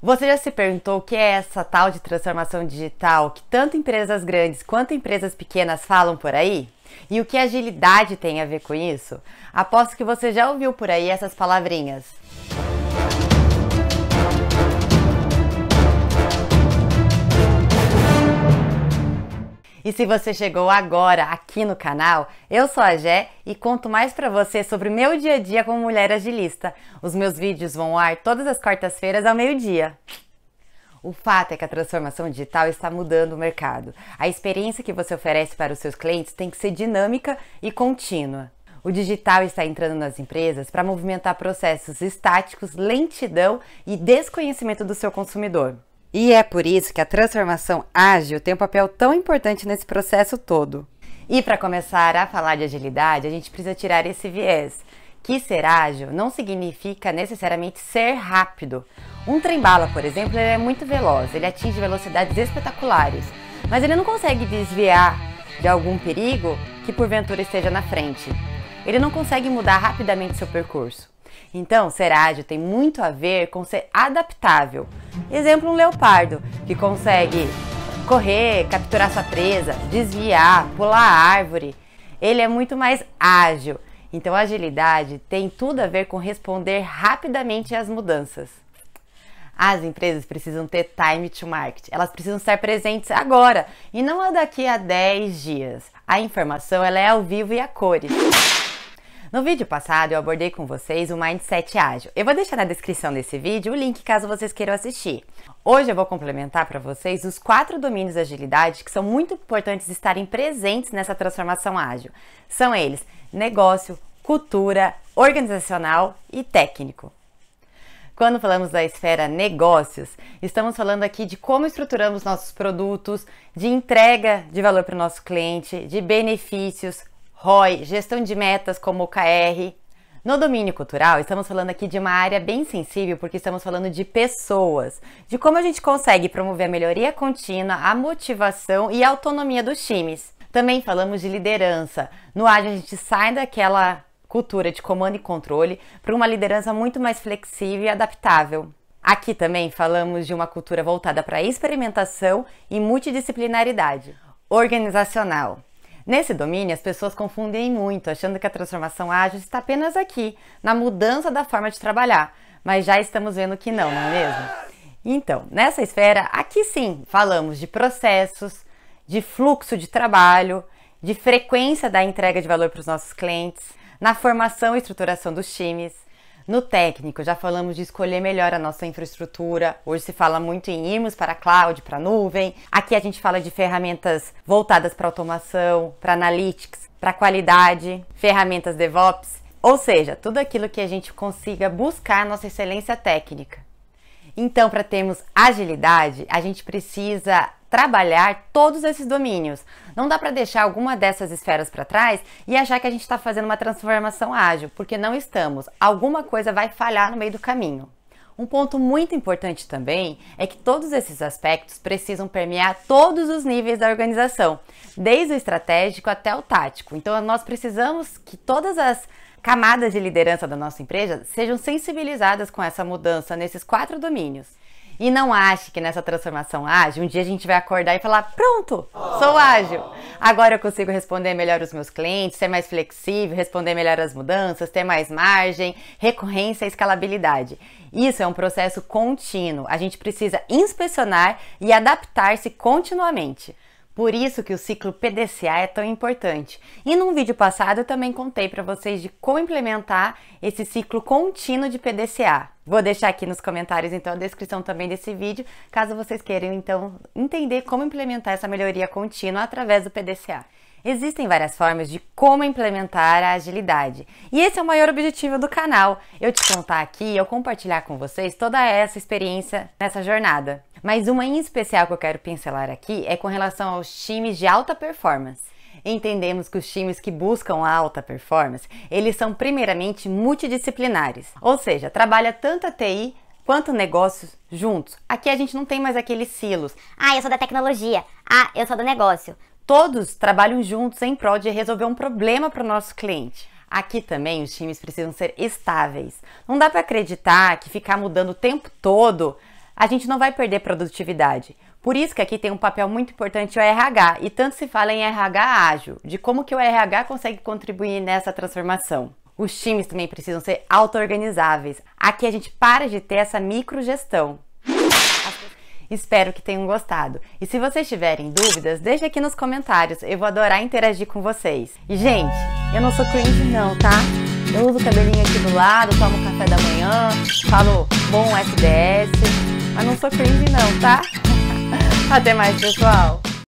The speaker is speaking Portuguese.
Você já se perguntou o que é essa tal de transformação digital que tanto empresas grandes quanto empresas pequenas falam por aí? E o que agilidade tem a ver com isso? Aposto que você já ouviu por aí essas palavrinhas. E se você chegou agora aqui no canal, eu sou a Jé e conto mais para você sobre o meu dia a dia como mulher agilista. Os meus vídeos vão ao ar todas as quartas-feiras ao meio-dia. O fato é que a transformação digital está mudando o mercado. A experiência que você oferece para os seus clientes tem que ser dinâmica e contínua. O digital está entrando nas empresas para movimentar processos estáticos, lentidão e desconhecimento do seu consumidor. E é por isso que a transformação ágil tem um papel tão importante nesse processo todo. E para começar a falar de agilidade, a gente precisa tirar esse viés. Que ser ágil não significa necessariamente ser rápido. Um trem-bala, por exemplo, é muito veloz, ele atinge velocidades espetaculares, mas ele não consegue desviar de algum perigo que porventura esteja na frente. Ele não consegue mudar rapidamente seu percurso. Então, ser ágil tem muito a ver com ser adaptável. Exemplo, um leopardo que consegue correr, capturar sua presa, desviar, pular a árvore. Ele é muito mais ágil. Então, agilidade tem tudo a ver com responder rapidamente às mudanças. As empresas precisam ter time to market. Elas precisam estar presentes agora e não daqui a 10 dias. A informação ela é ao vivo e a cores. No vídeo passado eu abordei com vocês o Mindset Ágil. Eu vou deixar na descrição desse vídeo o link caso vocês queiram assistir. Hoje eu vou complementar para vocês os quatro domínios de agilidade que são muito importantes estarem presentes nessa transformação ágil. São eles: negócio, cultura, organizacional e técnico. Quando falamos da esfera negócios, estamos falando aqui de como estruturamos nossos produtos, de entrega de valor para o nosso cliente, de benefícios, ROI, gestão de metas como OKR. No domínio cultural, estamos falando aqui de uma área bem sensível, porque estamos falando de pessoas, de como a gente consegue promover a melhoria contínua, a motivação e a autonomia dos times. Também falamos de liderança. No ágil a gente sai daquela cultura de comando e controle para uma liderança muito mais flexível e adaptável. Aqui também falamos de uma cultura voltada para experimentação e multidisciplinaridade organizacional. Nesse domínio, as pessoas confundem muito, achando que a transformação ágil está apenas aqui, na mudança da forma de trabalhar, mas já estamos vendo que não, não é mesmo? Então, nessa esfera, aqui sim, falamos de processos, de fluxo de trabalho, de frequência da entrega de valor para os nossos clientes, na formação e estruturação dos times, no técnico, já falamos de escolher melhor a nossa infraestrutura. Hoje se fala muito em irmos para cloud, para nuvem. Aqui a gente fala de ferramentas voltadas para automação, para analytics, para qualidade, ferramentas DevOps, ou seja, tudo aquilo que a gente consiga buscar nossa excelência técnica. Então, para termos agilidade, a gente precisa trabalhar todos esses domínios. Não dá para deixar alguma dessas esferas para trás e achar que a gente está fazendo uma transformação ágil, porque não estamos. Alguma coisa vai falhar no meio do caminho. Um ponto muito importante também é que todos esses aspectos precisam permear todos os níveis da organização, desde o estratégico até o tático. Então, nós precisamos que todas as camadas de liderança da nossa empresa sejam sensibilizadas com essa mudança nesses quatro domínios. E não ache que nessa transformação ágil, um dia a gente vai acordar e falar: pronto, sou ágil. Agora eu consigo responder melhor os meus clientes, ser mais flexível, responder melhor as mudanças, ter mais margem, recorrência e escalabilidade. Isso é um processo contínuo. A gente precisa inspecionar e adaptar-se continuamente. Por isso que o ciclo PDCA é tão importante. E num vídeo passado eu também contei para vocês de como implementar esse ciclo contínuo de PDCA. Vou deixar aqui nos comentários então a descrição também desse vídeo, caso vocês queiram então entender como implementar essa melhoria contínua através do PDCA. Existem várias formas de como implementar a agilidade. E esse é o maior objetivo do canal. Eu te contar aqui, eu compartilhar com vocês toda essa experiência nessa jornada. Mas uma em especial que eu quero pincelar aqui é com relação aos times de alta performance. Entendemos que os times que buscam a alta performance, eles são primeiramente multidisciplinares, ou seja, trabalha tanto a TI quanto negócios juntos. Aqui a gente não tem mais aqueles silos. Ah, eu sou da tecnologia. Ah, eu sou do negócio. Todos trabalham juntos em prol de resolver um problema para o nosso cliente. Aqui também os times precisam ser estáveis. Não dá para acreditar que ficar mudando o tempo todo a gente não vai perder produtividade. Por isso que aqui tem um papel muito importante o RH, e tanto se fala em RH ágil, de como que o RH consegue contribuir nessa transformação. Os times também precisam ser auto-organizáveis. Aqui a gente para de ter essa microgestão. Espero que tenham gostado. E se vocês tiverem dúvidas, deixe aqui nos comentários. Eu vou adorar interagir com vocês. E, gente, eu não sou cringe não, tá? Eu uso o cabelinho aqui do lado, tomo café da manhã, falo bom SDS, mas ah, não sou cringe não, tá? Até mais, pessoal!